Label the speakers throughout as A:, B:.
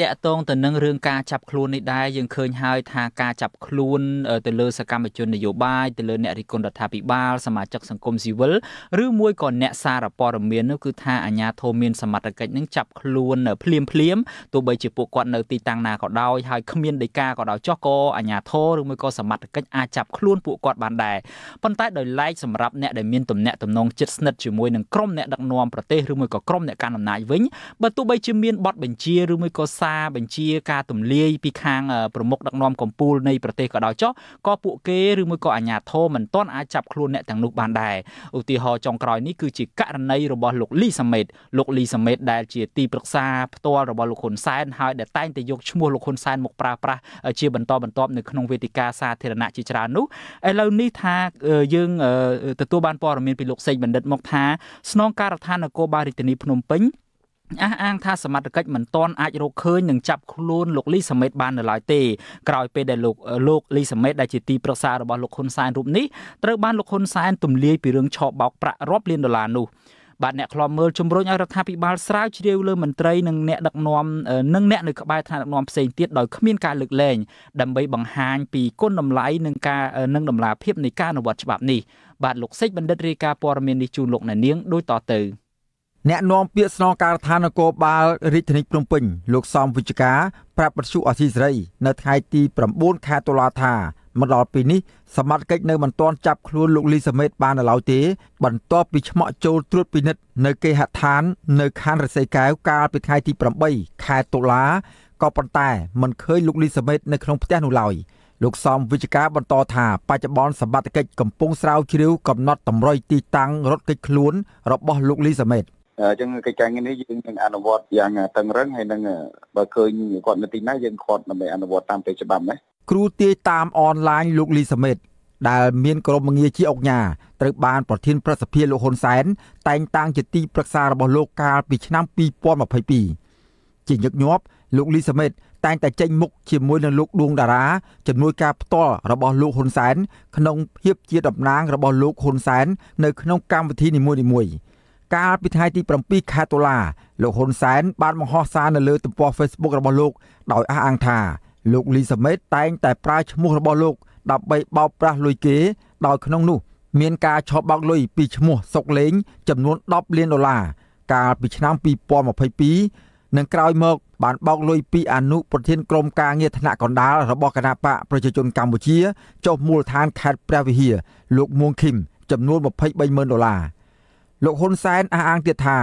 A: តកតងទៅនឹងរឿងការចាប់ខ្លួននេះដែរយើងឃើញហើយថាការចាប់ខ្លួនទៅលើសកម្មជននយោបាយទៅលើអ្នករិះគន់រដ្ឋាភិបាលសមាជិកសង្គមស៊ីវិលឬមួយក៏អ្នកសារព័ត៌មាននោះគឺថាអាជ្ញាធរមានសមត្ថកិច្ចនឹងចាប់ខ្លួនភ្លាមភ្លាមទោះបីជាពួកគាត់នៅទីតាំងណាក៏ដោយហើយគ្មានដីកាក៏ដោយចោះក៏អាជ្ញាធរឬមួយក៏សមត្ថកិច្ចអាចចាប់ខ្លួនពួកគាត់បានដែរប៉ុន្តែដោយឡែកសម្រាប់អ្នកដែលមានទំនាក់ទំនងជិតស្និទ្ធជាមួយនឹងក្រុមអ្នកដឹកនាំប្រទេសឬមួយក៏ក្រុមអ្នកកាន់អំណាចវិញបើទោះបីជាមានបទបញ្ជាឬមួយក៏សារបញ្ជាការទម្លាយពីខាង ប្រមុខដឹកនាំកម្ពុជានៃប្រទេសក៏ដោយចុះក៏ពួកគេឬមួយក៏អាជ្ញាធរមិនទាន់អាចចាប់ខ្លួនអ្នកទាំងនោះបានដែរឧទាហរណ៍ចុងក្រោយនេះគឺជាករណីរបស់លោកលីសាមេតលោកលីសាមេតដែលជាទីប្រឹក្សាផ្ទាល់របស់លោកហ៊ុនសែនហើយដែលតែងតែយកឈ្មោះលោកហ៊ុនសែនមកប្រើប្រាស់ជាបន្តបន្ទាប់នៅក្នុងវេទិកាសាធារណៈជាច្រើននោះឥឡូវនេះថាយើងទទួលបានព័ត៌មានពីលោកសេកបណ្ឌិត មកថាស្នងការដ្ឋាននគរបាលរាជធានីភ្នំពេញអះអាងថាសមត្ថកិច្ចមិនទាន់អាចរកឃើញនិងចាប់ខ្លួនលោកលីសាមេតបាននៅឡើយទេក្រោយពេលដែលលោកលោកលីសាមេតដែលជាទីប្រឹក្សារបស់លោកហ៊ុនសែនរូបនេះត្រូវបានលោកហ៊ុនសែនទម្លាយពីរឿងឆបោកប្រាក់រាប់លានដុល្លារនោះបាទអ្នកខ្លាំមើលជំរុញឲ្យរដ្ឋាភិបាលស្រាវជ្រាវលើមន្ត្រីនិងអ្នកដឹកនាំនិងអ្នកនៅក្បែរថ្នាក់ដឹកនាំផ្សេងទៀតដោយគ្មានការលើកលែងដើម្បីបង្ហាញពីគុណតម្លៃនិងការនិងតម្លាភាពនៃការអនុវត្តច្បាប់នេះបាទលោកសេចបណ្ឌិតរាយការណ៍ព័ត៌មាននេះជូនលោកអ្នកនាងដូចតទៅ។
B: អ្នកនាំពាក្យស្នងការដ្ឋាននគរបាលរាជធានីភ្នំពេញលោកសំវិជ្ជការប្រាប់បទសុអសីសេរីនៅថ្ងៃទី9ខែតុលាថាមកដល់ពេលនេះសមត្ថកិច្ចនៅមិនទាន់ចាប់ខ្លួនលោកលីសមេតបាននៅឡើយទេ បន្ទាប់ពីឆ្មក់ចូលត្រួតពិនិត្យនៅគេហដ្ឋាន នៅខណ្ឌរសីកែវកាលពីថ្ងៃទី8ខែតុលាក៏ប៉ុន្តែមិនឃើញលោកលីសមេតនៅក្នុងផ្ទះនោះឡើយលោកសំវិជ្ជការបន្តថាបច្ចុប្បន្នសមត្ថកិច្ចកំពុងស្រាវជ្រាវកំណត់តម្រុយទីតាំងរត់គេចខ្លួន របស់លោកលីសមេត
A: អញ្ចឹងកិច្ចការងារនេះយើងនឹងអនុវត្តយ៉ាងតឹងរឹងហើយនឹងបើឃើញគាត់នៅទីណាយើងគាត់ដើម្បីអនុវត្តតាមពេលច្បាប់ណា
B: គ្រូទាយតាមអនឡាញលោកលីសមិទ្ធដែលមានក្រុមងារជាអុកញ៉ាត្រូវបានប្រធានប្រសិទ្ធិលោកហ៊ុនសែនតែងតាំងជាទីប្រឹក្សារបស់លោកកាលពីឆ្នាំ2022ជាញឹកញាប់លោកលីសមិទ្ធតែងតែចេញមុខជាមួយនឹងលោកដួងតារាជំនួយការផ្ទាល់របស់លោកហ៊ុនសែន ក្នុងភាពជាតំណាងរបស់លោកហ៊ុនសែននៅ ក្នុងកម្មវិធីនីមួយៗកាលពីថ្ងៃទី7ខែតុលា លោកហ៊ុនសែន បានបង្ហោះសារនៅលើទំព័រ Facebook របស់លោក ដោយអះអាងថាលោកលីសាមេតតែងតែប្រើឈ្មោះរបស់លោកដើម្បីបោកប្រាស់លុយគេដោយក្នុងនោះ មានការឆបោកលុយពីឈ្មោះសុកលេង ចំនួន10លានដុល្លារកាលពីឆ្នាំ2022និងក្រោយមក បានបោកលុយពីអនុប្រធានក្រុមការងារថ្នាក់កណ្ដាលរបស់គណៈបកប្រជាជនកម្ពុជាចុះមូលដ្ឋានខេត្តព្រះវិហារលោកមួងឃីមចំនួន23ម៉ឺនដុល្លារ។លោកហ៊ុនសែនអះអាងទៀតថា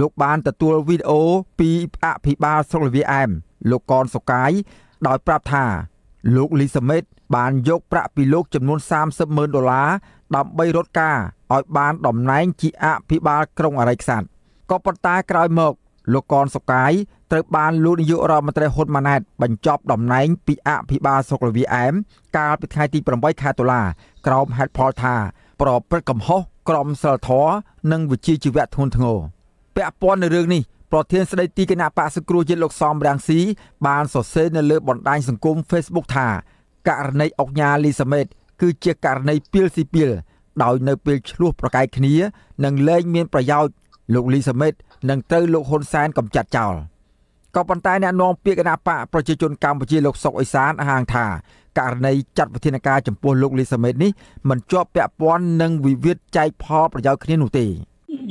B: លោកបានទទួលវីដេអូពីអភិបាលស្រុកលវាអែមលោកកនសុកាយដោយប្រាប់ថាលោកលីសាមេតបានយកប្រាក់ពីលោកចំនួន30ម៉ឺនដុល្លារដើម្បីរត់ការឲ្យបានតំណែងជាអភិបាលក្រុងអរិយខ្សាត់ក៏ប៉ុន្តែក្រោយមកលោកកនសុកាយត្រូវបានលោកនាយករដ្ឋមន្ត្រីហ៊ុនម៉ាណែតបញ្ចប់តំណែងពីអភិបាលស្រុកលវាអែមកាលពីថ្ងៃទី8ខែតុលាក្រោមហេតុផលថាប្រព្រឹត្តកំហុសក្រមសីលធម៌និងវិជ្ជាជីវៈធ្ងន់ធ្ងរពាក់ព័ន្ធនឹងរឿងនេះប្រធានស្ដីទីគណៈបក្សសង្គ្រោះជាតិលោកសំរាំងស៊ីបានសរសេរនៅលើបណ្ដាញសង្គម Facebook ថាករណីអុកញ៉ាលីសាមេតគឺជាករណីពីលស៊ីពីលដោយនៅពេលឆ្លោះប្រកែកគ្នា និងលែងមានប្រយោជន៍លោកលីសាមេតនឹងត្រូវលោកហ៊ុនសែនកំចាត់ចោលក៏ប៉ុន្តែអ្នកនាំពាក្យគណៈបកប្រជាជនកម្ពុជាលោកសុកអេសានអះអាងថាករណីចាត់វិធានការចំពោះលោកលីសាមេតនេះមិនជាប់ពាក់ព័ន្ធនឹងវិវាទចែកផលប្រយោជន៍គ្នានោះទេ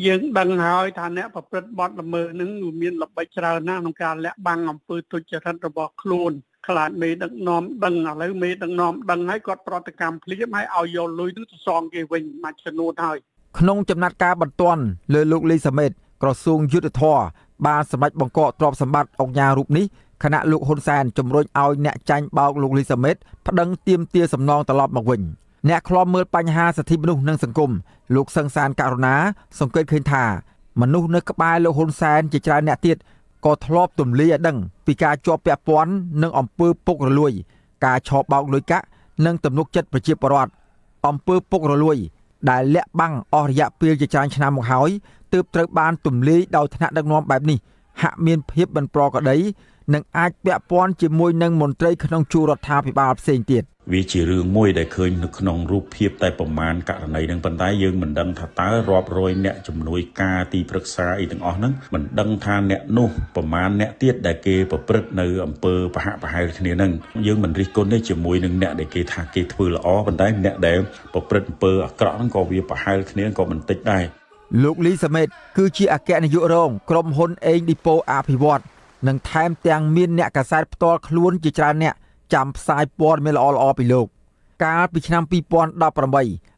B: យើងដឹងហើយថាអ្នកប្រព្រឹត្តបទល្មើសនឹងមានល្បិចច្រើនណាស់ក្នុងការលាក់បាំងអំពើទុច្ចរិតរបស់ខ្លួនខ្លាចមេដឹកនាំដឹងឥឡូវមេដឹកនាំដឹងហើយគាត់ប្រតិកម្មភ្លាមហើយឲ្យយកលុយទៅសងគេវិញមួយចំនួនហើយក្នុងចំណាត់ការបន្ទាន់លើលោកលីសាមេត ក្រសួងយុទ្ធភ័ពបានសម្រេចបង្កកទ្រព្យសម្បត្តិអង្គការរូបនេះខណៈលោកហ៊ុនសែនជំរុញឲ្យអ្នកចាញ់បោកលោកលីសាមេតប្តឹងទាមទារសំណងត្រឡប់មកវិញអ្នកខ្លាំមើលបញ្ហាសិទ្ធិមនុស្សនិងសង្គមលោកសង្សានករណា សង្កេតឃើញថា មនុស្សនៅក្បែរលោកហ៊ុនសែនជាច្រើនអ្នកទៀតក៏ធ្លាប់ទម្លាយឲ្យដឹងពីការជាប់ពាក់ព័ន្ធនឹងអំពើពុករលួយការឆោបបោកលុយកាក់និងទំនុកចិត្តប្រជាពលរដ្ឋអំពើពុករលួយដែលលាក់បាំងអស់រយៈពេលជាច្រើនឆ្នាំមកហើយទើបត្រូវបានទម្លាយដោយថ្នាក់ដឹកនាំបែបនេះហាក់មានភាពមិនប្រក្រតីនិងអាចពាក់ព័ន្ធជាមួយនឹងមន្ត្រីក្នុងជួររដ្ឋាភិបាលផ្សេងទៀត
A: វាជារឿងមួយដែលឃើញ
B: នៅក្នុងរូបភាពតែប្រមាណករណីហ្នឹងប៉ុន្តែយើងមិនដឹងថាតើរាប់រយអ្នកជំនួយការទីប្រឹក្សាអីទាំងអស់ហ្នឹងមិនដឹងថាអ្នកនោះប្រមាណអ្នកទៀតដែលគេប្រព្រឹត្តនៅអំពើបហៈបហែលគ្នាហ្នឹងយើងមិនរិះគន់ទេជាមួយនឹងអ្នកដែលគេថាគេធ្វើល្អប៉ុន្តែអ្នកដែលប្រព្រឹត្តអំពើអាក្រក់ហ្នឹងក៏វាបហែលគ្នាក៏មិនតិចដែរលោកលីសាមេតគឺជាអគ្គនាយករង ក្រុមហ៊ុនអេងឌីប៉ូអភិវឌ្ឍន៍និងថែមទាំងមានអ្នកកាសែតផ្ទាល់ខ្លួនជាច្រើនអ្នកចាំផ្សាយព័ត៌មានល្អៗពីលោក កាលពីឆ្នាំ2018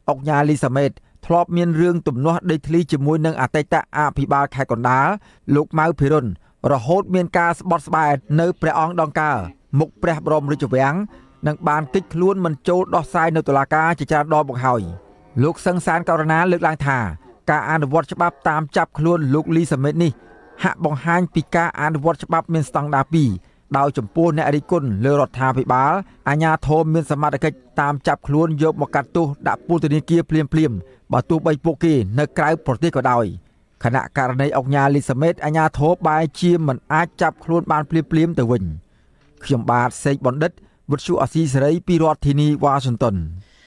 B: អុកញ៉ាលីសាមេតធ្លាប់មានរឿងទំនាស់ដីធ្លីជាមួយនឹងអតីតអភិបាលខេត្តកណ្ដាលលោកម៉ៅភិរុនរហូត មានការស្បត់ស្បែនៅព្រះអង្គដង្កើមុខព្រះបរមរាជវាំងនិងបានគេចខ្លួនមិនចូលដោះស្រាយនៅតុលាការជាច្រើនដងមកហើយលោកសឹងសាន ករណាលើកឡើងថាការអនុវត្តច្បាប់តាមចាប់ខ្លួនលោកលីសាមេតនេះហាក់បង្ហាញពីការអនុវត្តច្បាប់មានស្តង់ដារ2ដោយចំពោះអ្នករិះគន់លើរដ្ឋាភិបាលអាជ្ញាធរមានសមត្ថកិច្ចតាមចាប់ខ្លួនយកមកកាត់ទោសដាក់ពន្ធនាគារភ្លាមភ្លាមបើទោះបីពួកគេនៅក្រៅប្រទេសក៏ដោយខណៈករណីអង្គការលីសាមេតអាជ្ញាធរបែជាមិនអាចចាប់ខ្លួនបានភ្លាមភ្លាមទៅវិញខ្ញុំបាទសេកបណ្ឌិតវុទ្ធុអាស៊ីសេរីពីរដ្ឋធានីវ៉ាស៊ីនតោន